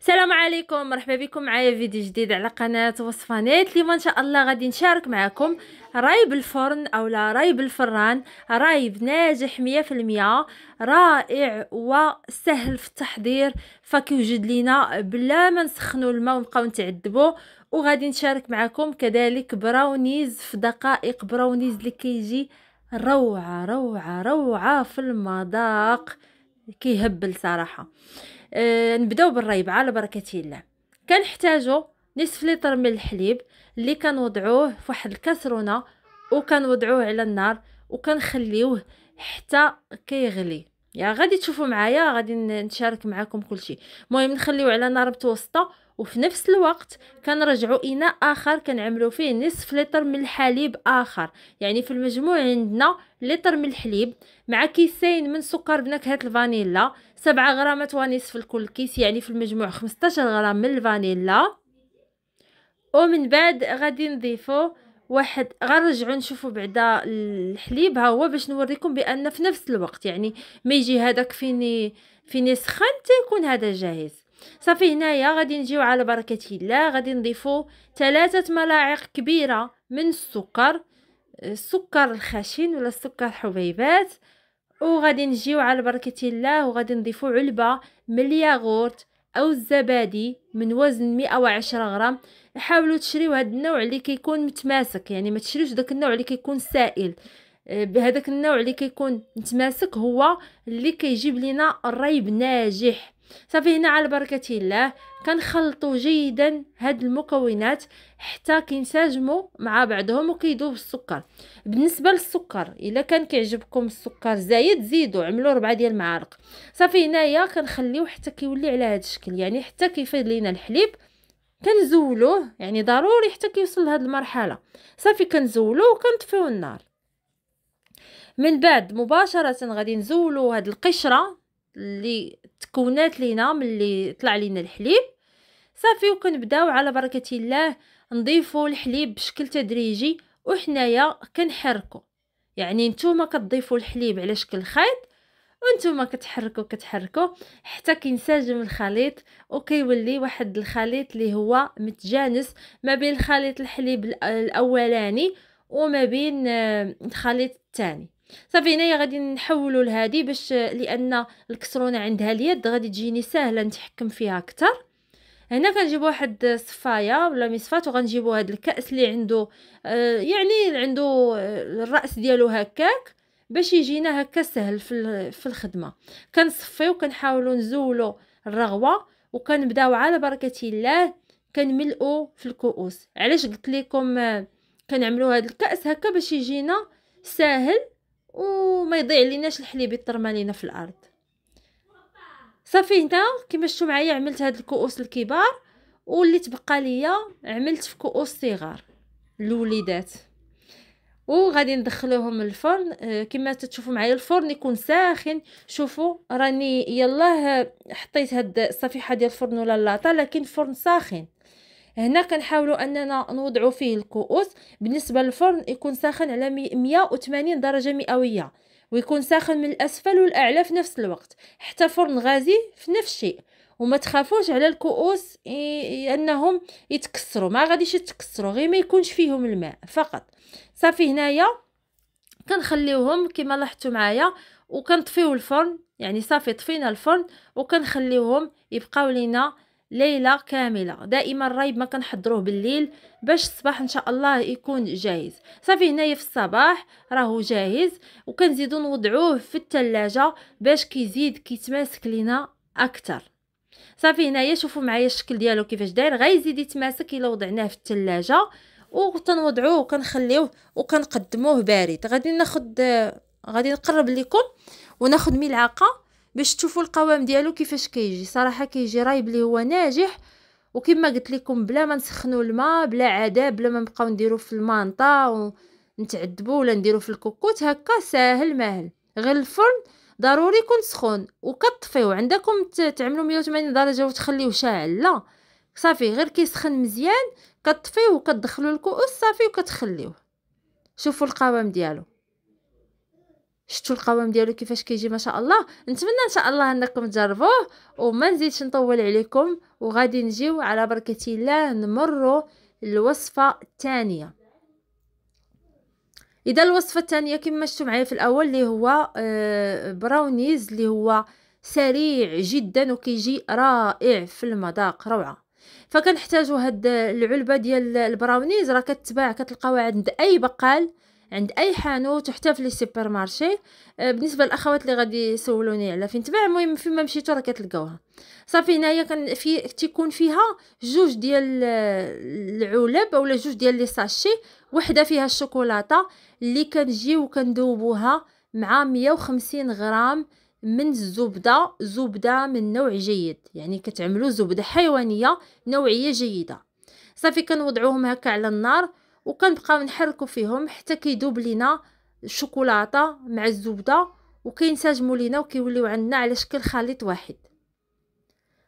السلام عليكم مرحبا بكم معايا فيديو جديد على قناه وصفه نيت اليوم ان شاء الله غادي نشارك معكم بالفرن او اولا راي بالفران راي ناجح 100% رائع وسهل في التحضير فكيوجد لينا بلا ما نسخنوا الماء ونبقاو نتعذبوا وغادي نشارك معكم كذلك براونيز في دقائق براونيز اللي كيجي روعه روعه روعه في المذاق كيهبل صراحه آه نبداو بالريبعه على بركه الله كنحتاجو نصف لتر من الحليب اللي كنوضعوه فواحد الكاسرونه وكنوضعوه على النار وكنخليوه حتى كيغلي يا يعني غادي تشوفوا معايا غادي نشارك معكم كلشي المهم نخليوه على نار متوسطه وفي نفس الوقت كنرجعوا اناء اخر كنعملوا فيه نصف لتر من الحليب اخر يعني في المجموع عندنا لتر من الحليب مع كيسين من سكر بنكهه الفانيلا سبعة غرامات ونصف في الكل كيس يعني في المجموع 15 غرام من الفانيلا ومن بعد غادي نضيفو واحد غنرجعو نشوفو بعدا الحليب ها هو باش نوريكم بان في نفس الوقت يعني ما يجي هذاك فيني فيني سخن تيكون هذا جاهز صافي هنايا غادي نجيو على بركه الله غادي نضيفو ثلاثه ملاعق كبيره من السكر السكر الخشن ولا السكر حبيبات وغادي نجيو على بركه الله وغادي نضيفو علبه من الياغورت او الزبادي من وزن 110 غرام حاولوا تشريو هذا النوع اللي كيكون متماسك يعني ما تشريوش داك النوع اللي كيكون سائل بهذاك آه، النوع اللي كيكون متماسك هو اللي كيجيب لنا الريب ناجح صافي هنا على بركه الله كنخلطوا جيدا هاد المكونات حتى كينسجموا مع بعضهم وكيذوب السكر بالنسبه للسكر الا كان كيعجبكم السكر زايد زيدوا عملوا ربعة ديال المعالق صافي هنايا كنخليو حتى كيولي على هاد الشكل يعني حتى كيفيض لينا الحليب كنزولوه يعني ضروري حتى كيوصل لهاد المرحله صافي كنزولوه وكنطفيو النار من بعد مباشره غادي نزولوا هاد القشره اللي تكونات لينا ملي طلع لينا الحليب صافي وكنبداو على بركه الله نضيفوا الحليب بشكل تدريجي وحنايا كنحركو يعني نتوما كتضيفوا الحليب على شكل خيط وانتوما كتحركوا كتحركوا حتى كينسجم الخليط وكيولي واحد الخليط اللي هو متجانس ما بين خليط الحليب الاولاني وما بين آه، الخليط الثاني صافي هنايا غادي نحولو لهادي باش لان الكسرونه عندها اليد غادي تجيني ساهله نتحكم فيها اكثر هنا كنجيب واحد صفايه ولا مصفات وغنجيبو هذا الكاس اللي عنده آه، يعني عنده آه، الراس ديالو هكاك باش يجينا هكا سهل في في الخدمه كنصفيو وكنحاولوا نزولو الرغوه وكنبداو على بركه الله كنملؤوا في الكؤوس علاش قلت لكم آه، كنعملوا هذا الكاس هكا باش يجينا ساهل وما يضيع ليناش الحليب يترمى لينا في الارض صافي هنا كما شفتوا معايا عملت هاد الكؤوس الكبار واللي تبقى ليا عملت في كؤوس صغار الوليدات وغادي ندخلوهم الفرن آه، كما تشوفوا معايا الفرن يكون ساخن شوفوا راني يلاه حطيت هاد الصفيحه ديال الفرن ولا اللاطه لكن فرن ساخن هنا كنحاولوا اننا نوضعوا فيه الكؤوس بالنسبه للفرن يكون ساخن على 180 درجه مئويه ويكون ساخن من الاسفل والاعلى في نفس الوقت حتى فرن غازي في نفس الشيء وما تخافوش على الكؤوس انهم يتكسروا ما غاديش يتكسروا غير ما يكونش فيهم الماء فقط صافي هنايا كنخليوهم كما لاحظتوا معايا وكنطفيو الفرن يعني صافي طفينا الفرن وكنخليوهم يبقاو لينا ليله كامله دائما الريب ما كنحضروه بالليل باش الصباح ان شاء الله يكون جاهز صافي هنايا في الصباح راهو جاهز وكنزيدو نوضعوه في التلاجة باش كيزيد كيتماسك لينا اكثر صافي هنايا شوفوا معايا الشكل ديالو كيفاش داير غيزيد يتماسك الا وضعناه في التلاجة وكنوضعوه وكنخليوه وكنقدموه بارد غادي ناخد آه، غادي نقرب لكم وناخد ملعقه باش تشوفوا القوام ديالو كيفاش كيجي صراحه كيجي رايب اللي هو ناجح وكما قلت لكم بلا ما نسخنوا الماء بلا عذاب بلا ما نبقاو نديرو في المانطا ونتعذبوا ولا نديرو في الكوكوت هكا ساهل ماهل غير الفرن ضروري يكون سخون وكطفيو عندكم تعملوا 180 درجه وتخليوه شاعل لا صافي غير كيسخن مزيان كطفيوه وكتدخلوا الكؤوس صافي وكتخليوه شوفوا القوام ديالو شفتوا القوام ديالو كيفاش كيجي ما شاء الله نتمنى ان شاء الله انكم تجربوه وما نزيدش نطول عليكم وغادي نجيو على بركه الله نمروا للوصفه الثانيه اذا الوصفه الثانيه كما شفتوا معايا في الاول اللي هو براونيز آه، اللي هو سريع جدا وكيجي رائع في المذاق روعه فكنحتاجوا هاد العلبه ديال البراونيز راه كتباع كتلقاوها عند اي بقال عند اي حانوت حتى في لي سوبر مارشي آه، بالنسبه للاخوات اللي غادي يسولوني على فين تباع المهم فين ما مشيتو راه كتلقاوها صافي هنايا كان في تيكون فيها جوج ديال آه، العلب اولا جوج ديال لي ساشي وحده فيها الشوكولاته اللي كنجيو كندوبوها مع 150 غرام من الزبده زبده من نوع جيد يعني كتعملوا زبده حيوانيه نوعيه جيده صافي كنوضعوهم هكا على النار وكنبقاو نحركو فيهم حتى كيدوب لينا الشوكولاته مع الزبده وكينسجموا لينا وكيوليو عندنا على شكل خليط واحد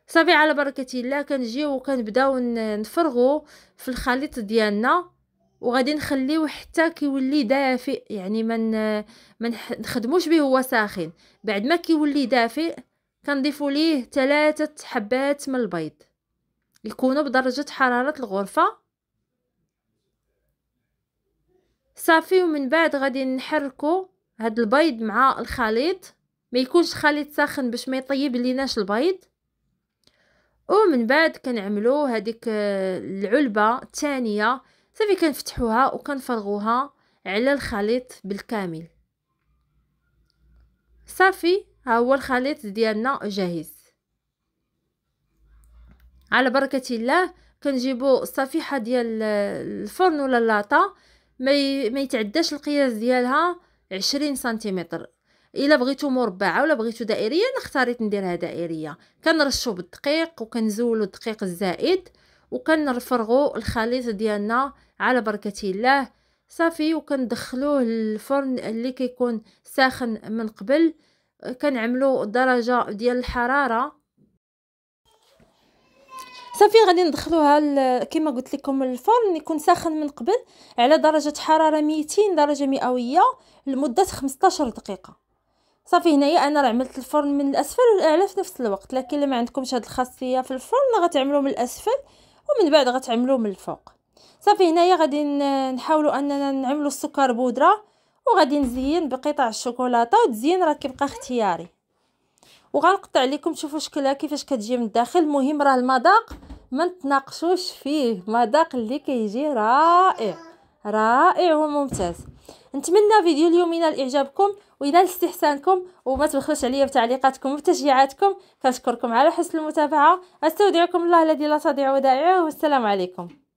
صافي على بركه الله كنجيو وكنبداو نفرغو في الخليط ديالنا وغادي نخليه حتى كيولي دافئ يعني من نخدموش به هو ساخن بعد ما كيولي دافئ كنضيفوا ليه ثلاثه حبات من البيض يكونوا بدرجه حراره الغرفه صافي ومن بعد غادي نحركو هاد البيض مع الخليط ما يكونش خليط ساخن باش ما يطيب ليناش البيض ومن بعد كنعملو هذيك آه، العلبه الثانيه صافي كنفتحوها وكنفرغوها على الخليط بالكامل صافي ها هو الخليط ديالنا جاهز على بركه الله كنجيبو الصفيحه ديال آه، الفرن ولا اللاطه ما, ي... ما يتعداش القياس ديالها عشرين سنتيمتر الا بغيتو مربعه ولا بغيتو دائريه انا اختاريت نديرها دائريه كنرشو بالدقيق وكنزولو الدقيق الزائد وكنرفرغو الخليط ديالنا على بركه الله صافي وكندخلوه للفرن اللي كيكون ساخن من قبل كنعملو درجه ديال الحراره صافي غادي ندخلوها كما قلت لكم الفرن يكون ساخن من قبل على درجه حراره 200 درجه مئويه لمده 15 دقيقه صافي هنايا انا راه عملت الفرن من الاسفل والاعلى في نفس الوقت لكن الا ما عندكمش هذه الخاصيه في الفرن غتعملوه من الاسفل ومن بعد غتعملوه من الفوق صافي هنايا غادي نحاولوا اننا نعملوا السكر بودره وغادي نزين بقطع الشوكولاته والتزيين راه كيبقى اختياري وغنقطع لكم شوفوا شكلها كيفاش كتجي من الداخل المهم راه المذاق ما نتناقشوش فيه مذاق اللي كيجي رائع رائع وممتاز نتمنى فيديو اليوم ينال اعجابكم وينال استحسانكم وما تبخلوش عليا بتعليقاتكم وتشجيعاتكم كنشكركم على حسن المتابعه استودعكم الله الذي لا تضيع ودائعه والسلام عليكم